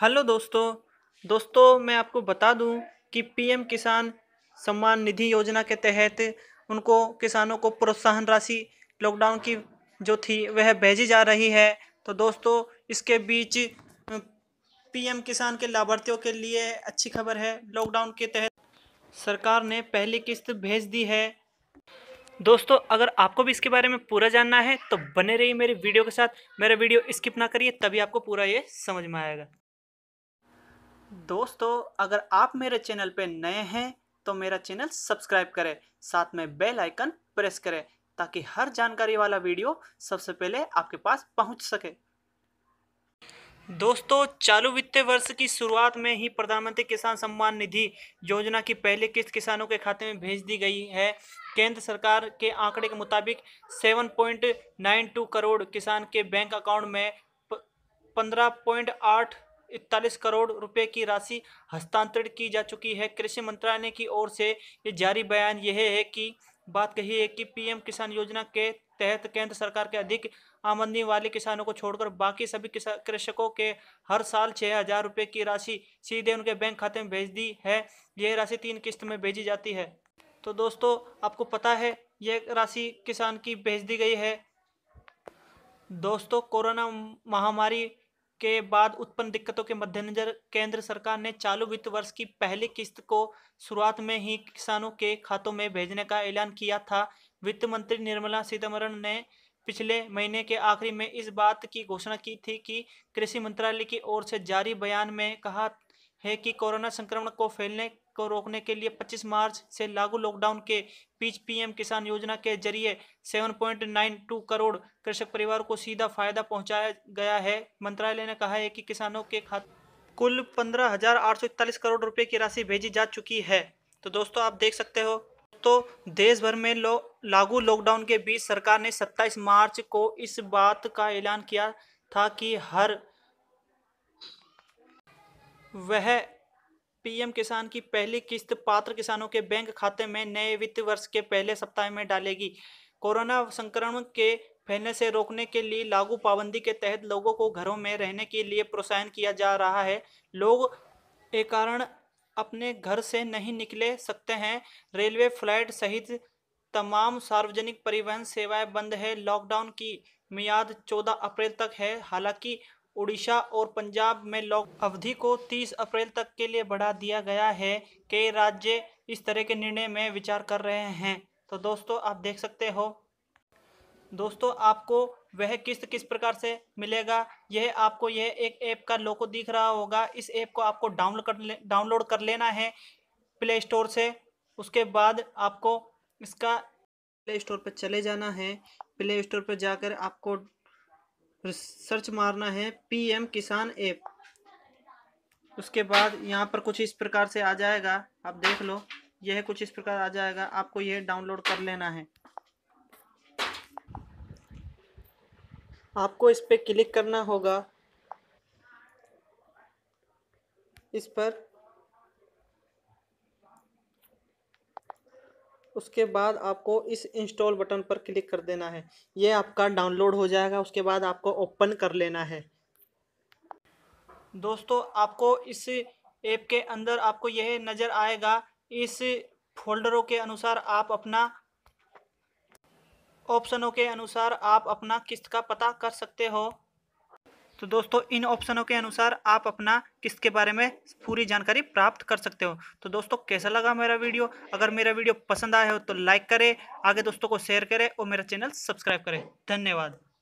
hello दोस्तों दोस्तों मैं आपको बता दूं कि पीएम किसान सम्मान निधि योजना के तहत उनको किसानों को प्रोत्साहन राशि लॉकडाउन की जो थी वह भेजी जा रही है तो दोस्तों इसके बीच पीएम किसान के लाभार्थियों के लिए अच्छी खबर है लॉकडाउन के तहत सरकार ने पहली किस्त भेज दी है दोस्तों अगर आपको भी इसके बारे में पूरा जानना है तो बने रहिए मेरी वीडियो के साथ मेरा वीडियो स्किप ना करिए तभी आपको पूरा ये समझ में आएगा दोस्तों अगर आप मेरे चैनल पे नए हैं तो मेरा चैनल सब्सक्राइब करें साथ में बेल आइकन प्रेस करें ताकि हर जानकारी वाला वीडियो सबसे पहले आपके पास पहुंच सके दोस्तों चालू वित्तीय वर्ष की शुरुआत में ही प्रधानमंत्री किसान सम्मान निधि योजना की पहली किस्त किसानों के खाते में भेज दी गई है केंद्र सरकार के आंकड़े के मुताबिक 7.92 करोड़ किसान के बैंक अकाउंट में 15.8 इकतालीस करोड़ रुपए की राशि हस्तांतरित की जा चुकी है कृषि मंत्रालय की ओर से ये जारी बयान यह है कि बात कही है कि पीएम किसान योजना के तहत केंद्र सरकार के अधिक आमदनी वाले किसानों को छोड़कर बाकी सभी कृषकों के हर साल छः हज़ार रुपये की राशि सीधे उनके बैंक खाते में भेज दी है यह राशि तीन किस्त में भेजी जाती है तो दोस्तों आपको पता है यह राशि किसान की भेज दी गई है दोस्तों कोरोना महामारी के बाद उत्पन्न दिक्कतों के मद्देनजर केंद्र सरकार ने चालू वित्त वर्ष की पहली किस्त को शुरुआत में ही किसानों के खातों में भेजने का ऐलान किया था वित्त मंत्री निर्मला सीतारमण ने पिछले महीने के आखिरी में इस बात की घोषणा की थी कि कृषि मंत्रालय की ओर से जारी बयान में कहा है कि कोरोना संक्रमण को फैलने को रोकने के लिए 25 मार्च से लागू लॉकडाउन के बीच पीएम किसान योजना के जरिए 7.92 करोड़ कृषक परिवार को सीधा फायदा पहुंचाया गया है मंत्रालय ने कहा है कि किसानों के खाते कुल पंद्रह करोड़ रुपए की राशि भेजी जा चुकी है तो दोस्तों आप देख सकते हो तो देश भर में लो लागू लॉकडाउन के बीच सरकार ने सत्ताईस मार्च को इस बात का ऐलान किया था कि हर वह पीएम किसान की पहली किस्त पात्र किसानों के बैंक खाते में नए वित्त वर्ष के पहले सप्ताह में डालेगी कोरोना संक्रमण के फैलने से रोकने के लिए लागू पाबंदी के तहत लोगों को घरों में रहने के लिए प्रोत्साहन किया जा रहा है लोग एक कारण अपने घर से नहीं निकले सकते हैं रेलवे फ्लाइट सहित तमाम सार्वजनिक परिवहन सेवाएं बंद है लॉकडाउन की मियाद 14 अप्रैल तक है हालांकि उड़ीसा और पंजाब में लॉक अवधि को 30 अप्रैल तक के लिए बढ़ा दिया गया है कई राज्य इस तरह के निर्णय में विचार कर रहे हैं तो दोस्तों आप देख सकते हो दोस्तों आपको वह किस्त किस प्रकार से मिलेगा यह आपको यह एक ऐप का लोगो दिख रहा होगा इस ऐप को आपको डाउनलोड कर ले डाउनलोड कर लेना है प्ले स्टोर से उसके बाद आपको इसका प्ले स्टोर पर चले जाना है प्ले स्टोर पर जाकर आपको सर्च मारना है पीएम किसान ऐप उसके बाद यहाँ पर कुछ इस प्रकार से आ जाएगा आप देख लो यह कुछ इस प्रकार आ जाएगा आपको यह डाउनलोड कर लेना है आपको इस पर क्लिक करना होगा इस पर उसके बाद आपको इस इंस्टॉल बटन पर क्लिक कर देना है ये आपका डाउनलोड हो जाएगा उसके बाद आपको ओपन कर लेना है दोस्तों आपको इस ऐप के अंदर आपको यह नज़र आएगा इस फोल्डरों के अनुसार आप अपना ऑप्शनों के अनुसार आप अपना किस्त का पता कर सकते हो तो दोस्तों इन ऑप्शनों के अनुसार आप अपना किस्त के बारे में पूरी जानकारी प्राप्त कर सकते हो तो दोस्तों कैसा लगा मेरा वीडियो अगर मेरा वीडियो पसंद आया हो तो लाइक करें आगे दोस्तों को शेयर करें और मेरा चैनल सब्सक्राइब करें धन्यवाद